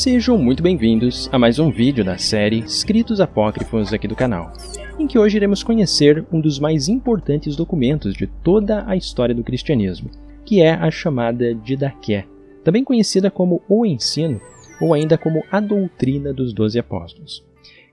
Sejam muito bem-vindos a mais um vídeo da série Escritos Apócrifos aqui do canal, em que hoje iremos conhecer um dos mais importantes documentos de toda a história do cristianismo, que é a chamada Didaqué, também conhecida como O Ensino ou ainda como A Doutrina dos Doze Apóstolos.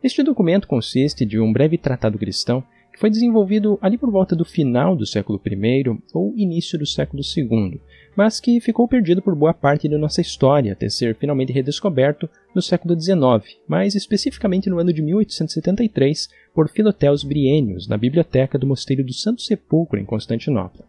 Este documento consiste de um breve tratado cristão que foi desenvolvido ali por volta do final do século I ou início do século II, mas que ficou perdido por boa parte da nossa história até ser finalmente redescoberto no século XIX, mais especificamente no ano de 1873 por Filoteus Brienius na biblioteca do Mosteiro do Santo Sepulcro em Constantinopla.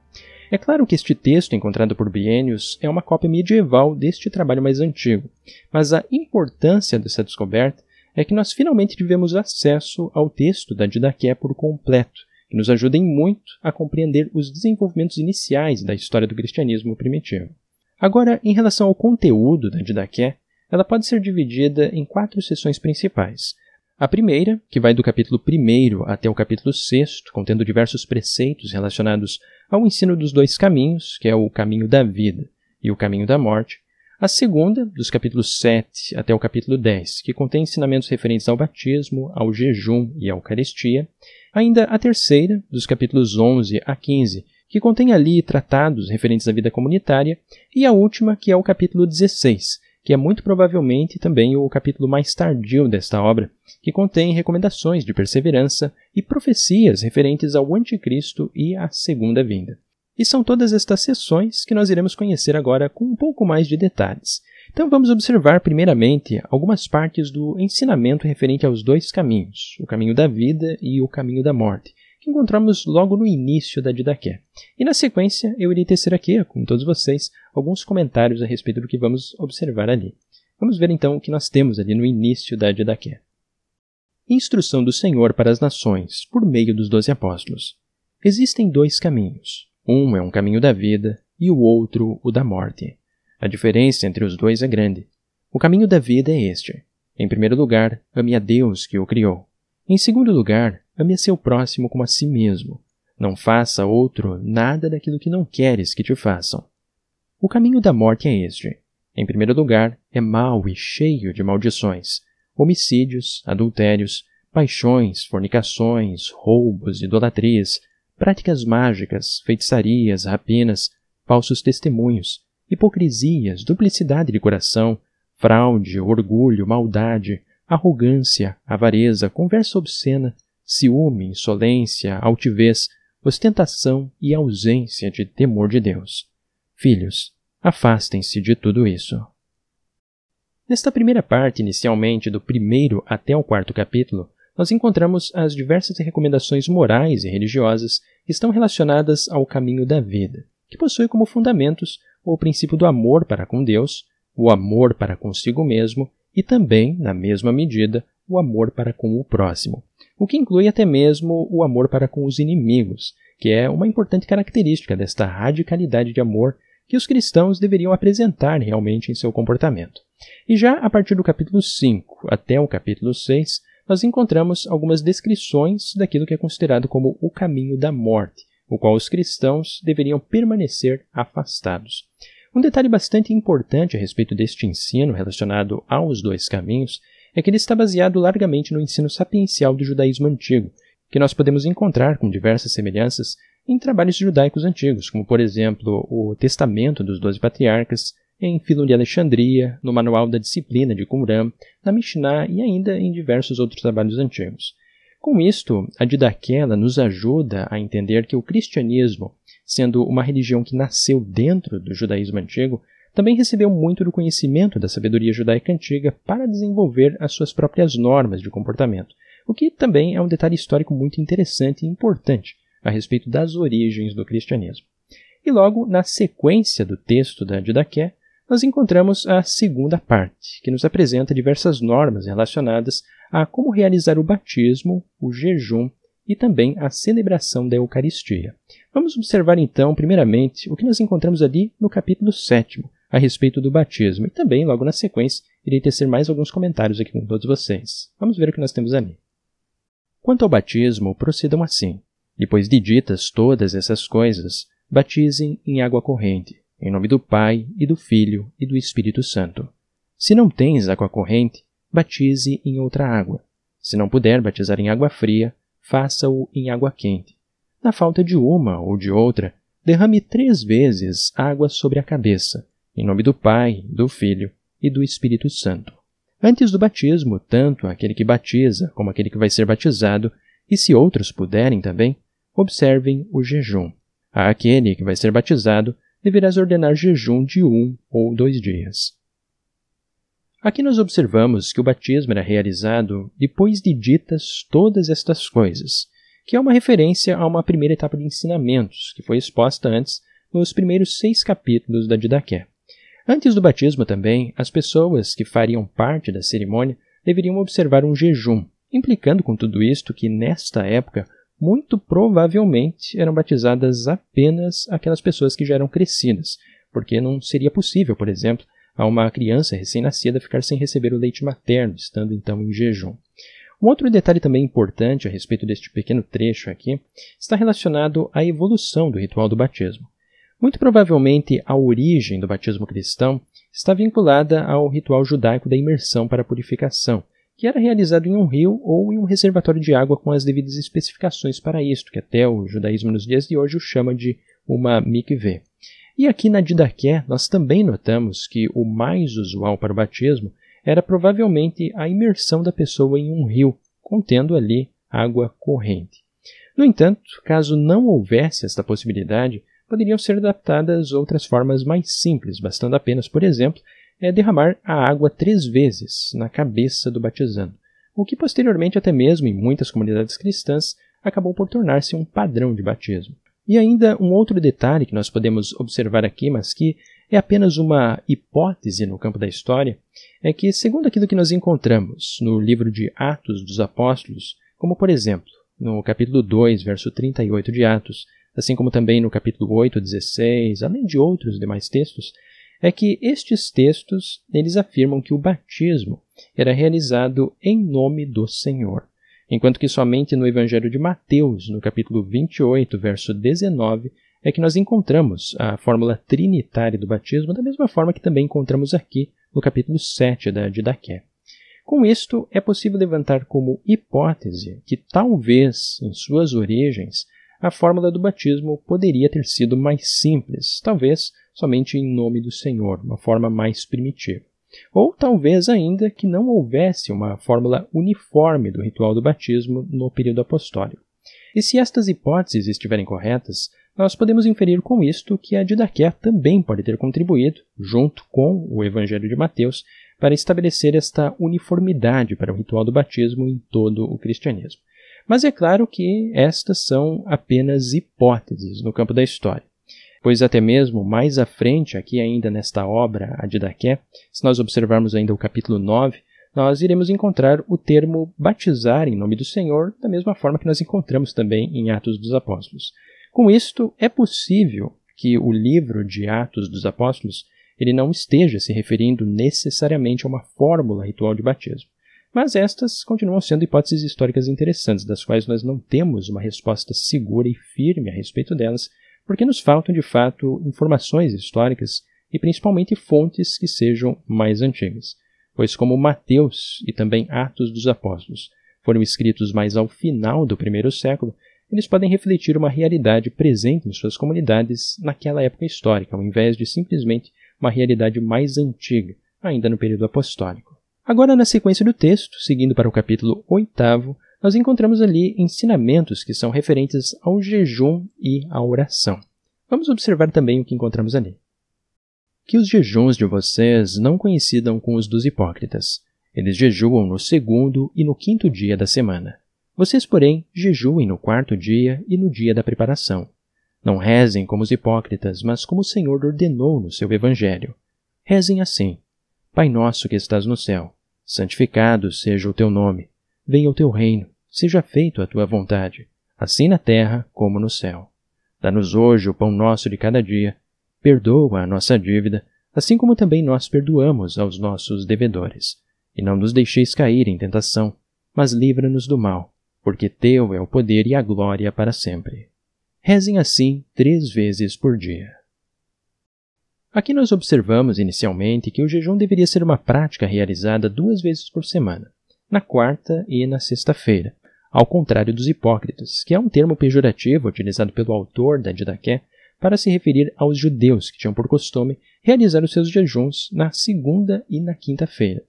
É claro que este texto encontrado por Brienius é uma cópia medieval deste trabalho mais antigo, mas a importância dessa descoberta é que nós finalmente tivemos acesso ao texto da Didaqué por completo, que nos ajuda em muito a compreender os desenvolvimentos iniciais da história do cristianismo primitivo. Agora, em relação ao conteúdo da Didaqué, ela pode ser dividida em quatro seções principais. A primeira, que vai do capítulo 1 até o capítulo 6, contendo diversos preceitos relacionados ao ensino dos dois caminhos, que é o caminho da vida e o caminho da morte, a segunda, dos capítulos 7 até o capítulo 10, que contém ensinamentos referentes ao batismo, ao jejum e à Eucaristia. Ainda a terceira, dos capítulos 11 a 15, que contém ali tratados referentes à vida comunitária. E a última, que é o capítulo 16, que é muito provavelmente também o capítulo mais tardio desta obra, que contém recomendações de perseverança e profecias referentes ao Anticristo e à Segunda Vinda. E são todas estas seções que nós iremos conhecer agora com um pouco mais de detalhes. Então vamos observar primeiramente algumas partes do ensinamento referente aos dois caminhos, o caminho da vida e o caminho da morte, que encontramos logo no início da Didaqué. E na sequência eu irei tecer aqui, com todos vocês, alguns comentários a respeito do que vamos observar ali. Vamos ver então o que nós temos ali no início da Didaqué. Instrução do Senhor para as nações, por meio dos doze apóstolos. Existem dois caminhos. Um é um caminho da vida e o outro o da morte. A diferença entre os dois é grande. O caminho da vida é este: em primeiro lugar, ame a Deus que o criou. Em segundo lugar, ame a seu próximo como a si mesmo. Não faça a outro nada daquilo que não queres que te façam. O caminho da morte é este. Em primeiro lugar, é mau e cheio de maldições, homicídios, adultérios, paixões, fornicações, roubos, idolatrias, práticas mágicas, feitiçarias, rapinas, falsos testemunhos, hipocrisias, duplicidade de coração, fraude, orgulho, maldade, arrogância, avareza, conversa obscena, ciúme, insolência, altivez, ostentação e ausência de temor de Deus. Filhos, afastem-se de tudo isso. Nesta primeira parte, inicialmente do primeiro até o quarto capítulo, nós encontramos as diversas recomendações morais e religiosas que estão relacionadas ao caminho da vida, que possui como fundamentos o princípio do amor para com Deus, o amor para consigo mesmo e também, na mesma medida, o amor para com o próximo, o que inclui até mesmo o amor para com os inimigos, que é uma importante característica desta radicalidade de amor que os cristãos deveriam apresentar realmente em seu comportamento. E já a partir do capítulo 5 até o capítulo 6, nós encontramos algumas descrições daquilo que é considerado como o caminho da morte, o qual os cristãos deveriam permanecer afastados. Um detalhe bastante importante a respeito deste ensino relacionado aos dois caminhos é que ele está baseado largamente no ensino sapiencial do judaísmo antigo, que nós podemos encontrar com diversas semelhanças em trabalhos judaicos antigos, como por exemplo o Testamento dos Doze Patriarcas, em Filo de Alexandria, no Manual da Disciplina de Qumran, na Mishnah e ainda em diversos outros trabalhos antigos. Com isto, a Didaquela nos ajuda a entender que o cristianismo, sendo uma religião que nasceu dentro do judaísmo antigo, também recebeu muito do conhecimento da sabedoria judaica antiga para desenvolver as suas próprias normas de comportamento, o que também é um detalhe histórico muito interessante e importante a respeito das origens do cristianismo. E logo, na sequência do texto da Didaqué, nós encontramos a segunda parte, que nos apresenta diversas normas relacionadas a como realizar o batismo, o jejum e também a celebração da Eucaristia. Vamos observar então, primeiramente, o que nós encontramos ali no capítulo 7 a respeito do batismo, e também, logo na sequência, irei tecer mais alguns comentários aqui com todos vocês. Vamos ver o que nós temos ali. Quanto ao batismo, procedam assim: depois de ditas todas essas coisas, batizem em água corrente em nome do Pai, e do Filho, e do Espírito Santo. Se não tens água corrente, batize em outra água. Se não puder batizar em água fria, faça-o em água quente. Na falta de uma ou de outra, derrame três vezes água sobre a cabeça, em nome do Pai, do Filho e do Espírito Santo. Antes do batismo, tanto aquele que batiza como aquele que vai ser batizado, e se outros puderem também, observem o jejum. A aquele que vai ser batizado, deverás ordenar jejum de um ou dois dias. Aqui nós observamos que o batismo era realizado depois de ditas todas estas coisas, que é uma referência a uma primeira etapa de ensinamentos, que foi exposta antes nos primeiros seis capítulos da Didaqué. Antes do batismo também, as pessoas que fariam parte da cerimônia deveriam observar um jejum, implicando com tudo isto que, nesta época, muito provavelmente eram batizadas apenas aquelas pessoas que já eram crescidas, porque não seria possível, por exemplo, a uma criança recém-nascida ficar sem receber o leite materno, estando então em jejum. Um outro detalhe também importante a respeito deste pequeno trecho aqui está relacionado à evolução do ritual do batismo. Muito provavelmente a origem do batismo cristão está vinculada ao ritual judaico da imersão para purificação, que era realizado em um rio ou em um reservatório de água com as devidas especificações para isto, que até o judaísmo nos dias de hoje o chama de uma mikve. E aqui na Didaqué nós também notamos que o mais usual para o batismo era provavelmente a imersão da pessoa em um rio, contendo ali água corrente. No entanto, caso não houvesse esta possibilidade, poderiam ser adaptadas outras formas mais simples, bastando apenas, por exemplo, é derramar a água três vezes na cabeça do batizando, o que posteriormente, até mesmo em muitas comunidades cristãs, acabou por tornar-se um padrão de batismo. E ainda um outro detalhe que nós podemos observar aqui, mas que é apenas uma hipótese no campo da história, é que, segundo aquilo que nós encontramos no livro de Atos dos Apóstolos, como por exemplo, no capítulo 2, verso 38 de Atos, assim como também no capítulo 8, 16, além de outros demais textos, é que estes textos eles afirmam que o batismo era realizado em nome do Senhor, enquanto que somente no Evangelho de Mateus, no capítulo 28, verso 19, é que nós encontramos a fórmula trinitária do batismo, da mesma forma que também encontramos aqui no capítulo 7 da Didaqué. Com isto, é possível levantar como hipótese que talvez, em suas origens, a fórmula do batismo poderia ter sido mais simples, talvez somente em nome do Senhor, uma forma mais primitiva. Ou talvez ainda que não houvesse uma fórmula uniforme do ritual do batismo no período apostólico. E se estas hipóteses estiverem corretas, nós podemos inferir com isto que a Didaqué também pode ter contribuído, junto com o Evangelho de Mateus, para estabelecer esta uniformidade para o ritual do batismo em todo o cristianismo. Mas é claro que estas são apenas hipóteses no campo da história. Pois até mesmo mais à frente, aqui ainda nesta obra, a Didaqué, se nós observarmos ainda o capítulo 9, nós iremos encontrar o termo batizar em nome do Senhor, da mesma forma que nós encontramos também em Atos dos Apóstolos. Com isto, é possível que o livro de Atos dos Apóstolos ele não esteja se referindo necessariamente a uma fórmula ritual de batismo. Mas estas continuam sendo hipóteses históricas interessantes, das quais nós não temos uma resposta segura e firme a respeito delas, porque nos faltam de fato informações históricas e principalmente fontes que sejam mais antigas, pois como Mateus e também Atos dos Apóstolos foram escritos mais ao final do primeiro século, eles podem refletir uma realidade presente em suas comunidades naquela época histórica, ao invés de simplesmente uma realidade mais antiga, ainda no período apostólico. Agora, na sequência do texto, seguindo para o capítulo 8, nós encontramos ali ensinamentos que são referentes ao jejum e à oração. Vamos observar também o que encontramos ali. Que os jejuns de vocês não coincidam com os dos hipócritas. Eles jejuam no segundo e no quinto dia da semana. Vocês, porém, jejuem no quarto dia e no dia da preparação. Não rezem como os hipócritas, mas como o Senhor ordenou no seu Evangelho. Rezem assim: Pai nosso que estás no céu, Santificado seja o teu nome. Venha o teu reino. Seja feito a tua vontade, assim na terra como no céu. Dá-nos hoje o pão nosso de cada dia. Perdoa a nossa dívida, assim como também nós perdoamos aos nossos devedores. E não nos deixeis cair em tentação, mas livra-nos do mal, porque teu é o poder e a glória para sempre. Rezem assim três vezes por dia. Aqui nós observamos inicialmente que o jejum deveria ser uma prática realizada duas vezes por semana, na quarta e na sexta-feira, ao contrário dos hipócritas, que é um termo pejorativo utilizado pelo autor da Didaqué para se referir aos judeus que tinham por costume realizar os seus jejuns na segunda e na quinta-feira.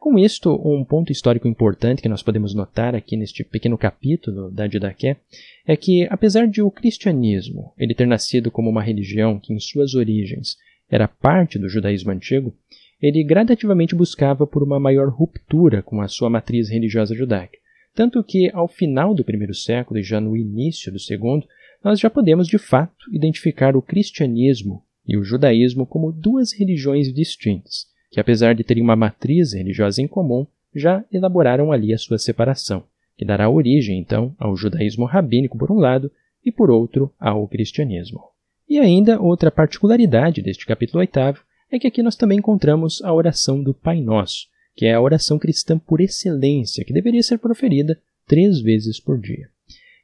Com isto, um ponto histórico importante que nós podemos notar aqui neste pequeno capítulo da Didaqué é que, apesar de o cristianismo ele ter nascido como uma religião que, em suas origens, era parte do judaísmo antigo, ele gradativamente buscava por uma maior ruptura com a sua matriz religiosa judaica. Tanto que, ao final do primeiro século e já no início do segundo, nós já podemos de fato identificar o cristianismo e o judaísmo como duas religiões distintas, que apesar de terem uma matriz religiosa em comum, já elaboraram ali a sua separação, que dará origem então ao judaísmo rabínico por um lado e por outro ao cristianismo. E ainda outra particularidade deste capítulo oitavo é que aqui nós também encontramos a oração do Pai Nosso, que é a oração cristã por excelência, que deveria ser proferida três vezes por dia.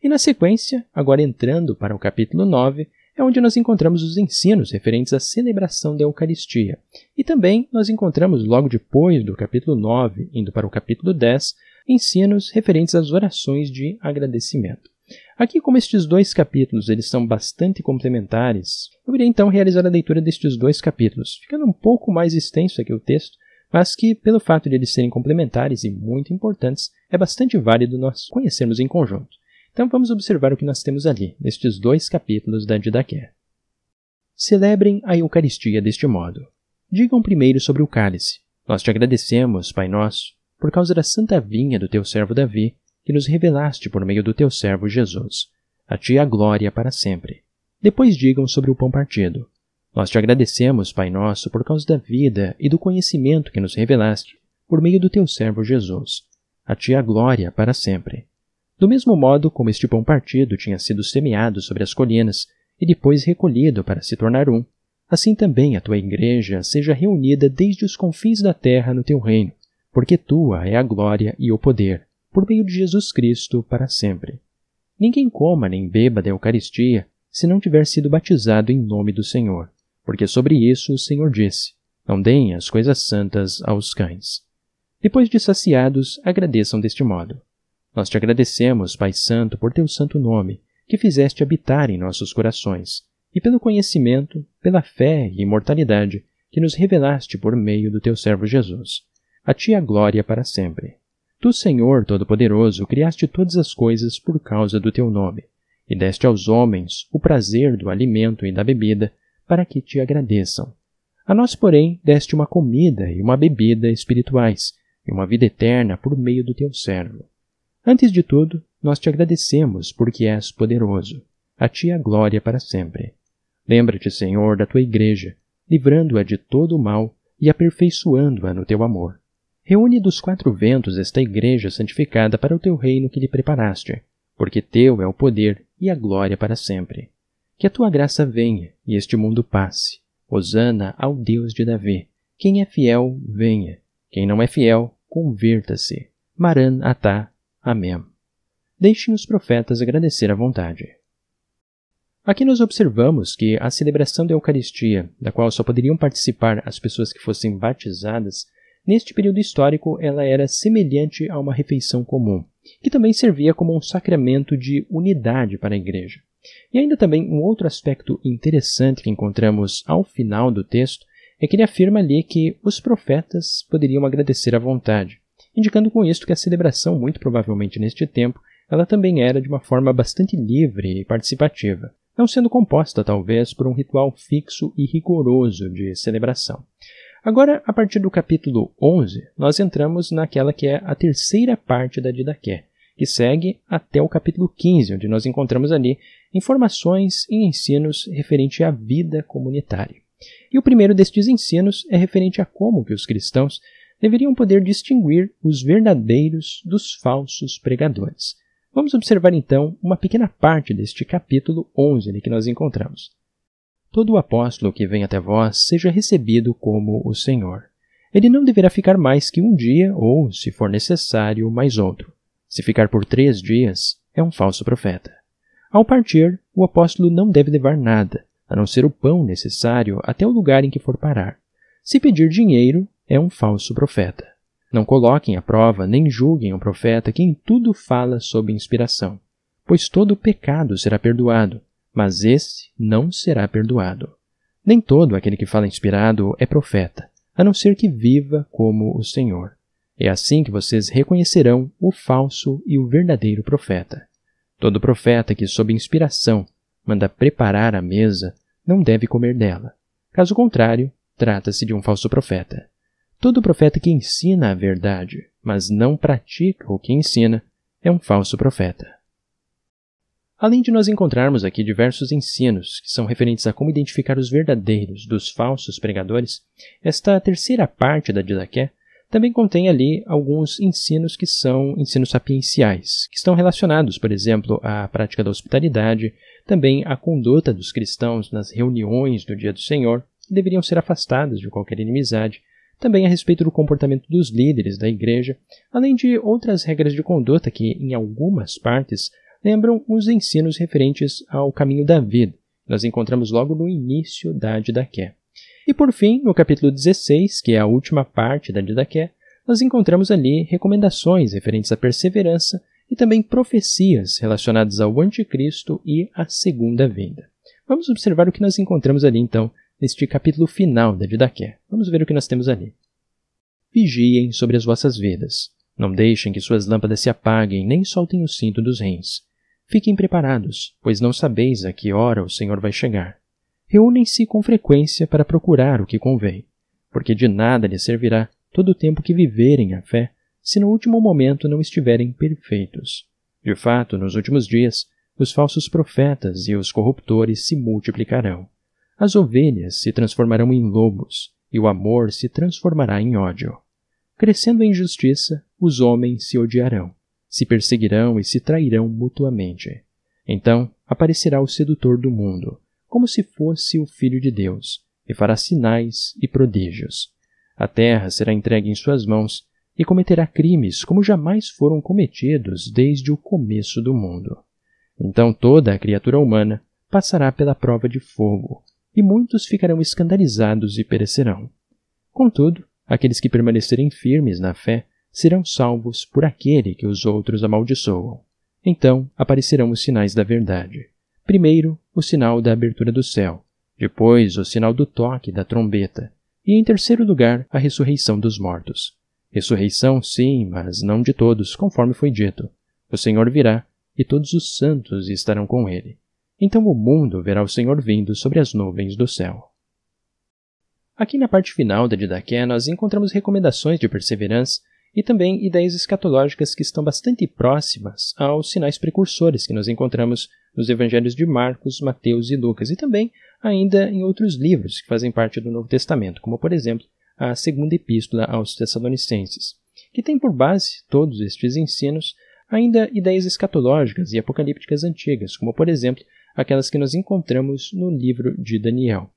E na sequência, agora entrando para o capítulo 9, é onde nós encontramos os ensinos referentes à celebração da Eucaristia. E também nós encontramos, logo depois do capítulo 9, indo para o capítulo 10, ensinos referentes às orações de agradecimento. Aqui, como estes dois capítulos eles são bastante complementares, eu irei então realizar a leitura destes dois capítulos, ficando um pouco mais extenso aqui o texto, mas que, pelo fato de eles serem complementares e muito importantes, é bastante válido nós conhecermos em conjunto. Então vamos observar o que nós temos ali, nestes dois capítulos da Didaqué. Celebrem a Eucaristia deste modo. Digam primeiro sobre o cálice. Nós te agradecemos, Pai nosso, por causa da santa vinha do teu servo Davi, que nos revelaste por meio do teu servo Jesus. A ti a glória para sempre. Depois digam sobre o pão partido. Nós te agradecemos, Pai nosso, por causa da vida e do conhecimento que nos revelaste por meio do teu servo Jesus. A ti a glória para sempre. Do mesmo modo como este pão partido tinha sido semeado sobre as colinas e depois recolhido para se tornar um, assim também a tua igreja seja reunida desde os confins da terra no teu reino, porque tua é a glória e o poder, por meio de Jesus Cristo para sempre. Ninguém coma nem beba da Eucaristia se não tiver sido batizado em nome do Senhor, porque sobre isso o Senhor disse: Não deem as coisas santas aos cães. Depois de saciados, agradeçam deste modo. Nós te agradecemos, Pai Santo, por teu santo nome, que fizeste habitar em nossos corações, e pelo conhecimento, pela fé e imortalidade que nos revelaste por meio do teu servo Jesus. A ti a glória para sempre. Tu, Senhor Todo-Poderoso, criaste todas as coisas por causa do teu nome, e deste aos homens o prazer do alimento e da bebida, para que te agradeçam. A nós, porém, deste uma comida e uma bebida espirituais, e uma vida eterna por meio do teu servo. Antes de tudo, nós te agradecemos porque és poderoso. A ti a glória para sempre. Lembra-te, Senhor, da tua igreja, livrando-a de todo o mal e aperfeiçoando-a no teu amor Reúne dos quatro ventos esta igreja santificada para o teu reino que lhe preparaste, porque teu é o poder e a glória para sempre. Que a tua graça venha e este mundo passe. Hosana ao Deus de Davi. Quem é fiel, venha. Quem não é fiel, converta-se. Maran atá. Amém. Deixem os profetas agradecer à vontade. Aqui nós observamos que a celebração da Eucaristia, da qual só poderiam participar as pessoas que fossem batizadas, Neste período histórico, ela era semelhante a uma refeição comum, que também servia como um sacramento de unidade para a igreja. E ainda também um outro aspecto interessante que encontramos ao final do texto é que ele afirma ali que os profetas poderiam agradecer à vontade, indicando com isto que a celebração, muito provavelmente neste tempo, ela também era de uma forma bastante livre e participativa, não sendo composta talvez por um ritual fixo e rigoroso de celebração. Agora, a partir do capítulo 11, nós entramos naquela que é a terceira parte da Didaqué, que segue até o capítulo 15, onde nós encontramos ali informações e ensinos referente à vida comunitária. E o primeiro destes ensinos é referente a como que os cristãos deveriam poder distinguir os verdadeiros dos falsos pregadores. Vamos observar então uma pequena parte deste capítulo 11 que nós encontramos. Todo apóstolo que vem até vós seja recebido como o Senhor. Ele não deverá ficar mais que um dia, ou, se for necessário, mais outro. Se ficar por três dias, é um falso profeta. Ao partir, o apóstolo não deve levar nada, a não ser o pão necessário até o lugar em que for parar. Se pedir dinheiro, é um falso profeta. Não coloquem à prova nem julguem o um profeta que em tudo fala sob inspiração, pois todo pecado será perdoado, mas esse não será perdoado. Nem todo aquele que fala inspirado é profeta, a não ser que viva como o Senhor. É assim que vocês reconhecerão o falso e o verdadeiro profeta. Todo profeta que, sob inspiração, manda preparar a mesa, não deve comer dela. Caso contrário, trata-se de um falso profeta. Todo profeta que ensina a verdade, mas não pratica o que ensina, é um falso profeta. Além de nós encontrarmos aqui diversos ensinos que são referentes a como identificar os verdadeiros dos falsos pregadores, esta terceira parte da Didaqué também contém ali alguns ensinos que são ensinos sapienciais, que estão relacionados, por exemplo, à prática da hospitalidade, também à conduta dos cristãos nas reuniões do Dia do Senhor, que deveriam ser afastadas de qualquer inimizade, também a respeito do comportamento dos líderes da igreja, além de outras regras de conduta que, em algumas partes, lembram os ensinos referentes ao caminho da vida. Nós encontramos logo no início da Didaqué. E por fim, no capítulo 16, que é a última parte da Didaqué, nós encontramos ali recomendações referentes à perseverança e também profecias relacionadas ao anticristo e à segunda vinda. Vamos observar o que nós encontramos ali então neste capítulo final da Didaqué. Vamos ver o que nós temos ali. Vigiem sobre as vossas vidas. Não deixem que suas lâmpadas se apaguem, nem soltem o cinto dos rins. Fiquem preparados, pois não sabeis a que hora o Senhor vai chegar. Reúnem-se com frequência para procurar o que convém, porque de nada lhes servirá todo o tempo que viverem a fé, se no último momento não estiverem perfeitos. De fato, nos últimos dias, os falsos profetas e os corruptores se multiplicarão. As ovelhas se transformarão em lobos, e o amor se transformará em ódio. Crescendo a injustiça, os homens se odiarão se perseguirão e se trairão mutuamente. Então aparecerá o sedutor do mundo, como se fosse o Filho de Deus, e fará sinais e prodígios. A terra será entregue em suas mãos e cometerá crimes como jamais foram cometidos desde o começo do mundo. Então toda a criatura humana passará pela prova de fogo, e muitos ficarão escandalizados e perecerão. Contudo, aqueles que permanecerem firmes na fé serão salvos por aquele que os outros amaldiçoam. Então aparecerão os sinais da verdade. Primeiro, o sinal da abertura do céu, depois, o sinal do toque da trombeta, e em terceiro lugar, a ressurreição dos mortos. Ressurreição, sim, mas não de todos, conforme foi dito. O Senhor virá, e todos os santos estarão com ele. Então o mundo verá o Senhor vindo sobre as nuvens do céu. Aqui na parte final da Didaqué, nós encontramos recomendações de perseverança e também ideias escatológicas que estão bastante próximas aos sinais precursores que nós encontramos nos evangelhos de Marcos, Mateus e Lucas, e também ainda em outros livros que fazem parte do Novo Testamento, como por exemplo a segunda epístola aos Tessalonicenses, que tem por base todos estes ensinos ainda ideias escatológicas e apocalípticas antigas, como por exemplo aquelas que nós encontramos no livro de Daniel.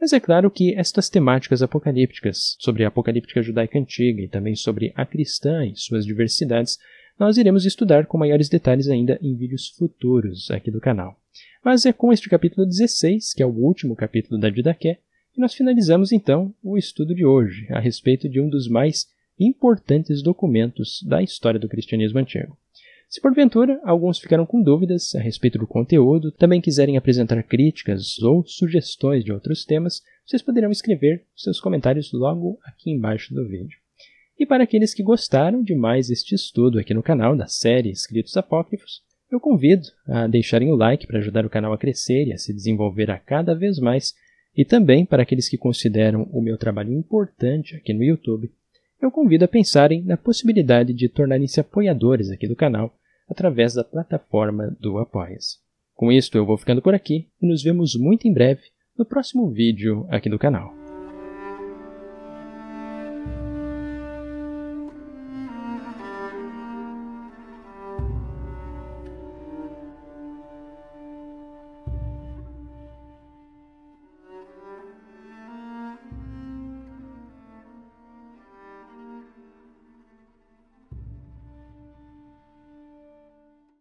Mas é claro que estas temáticas apocalípticas, sobre a apocalíptica judaica antiga e também sobre a cristã e suas diversidades, nós iremos estudar com maiores detalhes ainda em vídeos futuros aqui do canal. Mas é com este capítulo 16, que é o último capítulo da Didaqué, que nós finalizamos então o estudo de hoje a respeito de um dos mais importantes documentos da história do cristianismo antigo. Se porventura alguns ficaram com dúvidas a respeito do conteúdo, também quiserem apresentar críticas ou sugestões de outros temas, vocês poderão escrever seus comentários logo aqui embaixo do vídeo. E para aqueles que gostaram de mais este estudo aqui no canal da série Escritos Apócrifos, eu convido a deixarem o like para ajudar o canal a crescer e a se desenvolver a cada vez mais, e também para aqueles que consideram o meu trabalho importante aqui no YouTube, eu convido a pensarem na possibilidade de tornarem-se apoiadores aqui do canal através da plataforma do apoia Com isto, eu vou ficando por aqui e nos vemos muito em breve no próximo vídeo aqui do canal.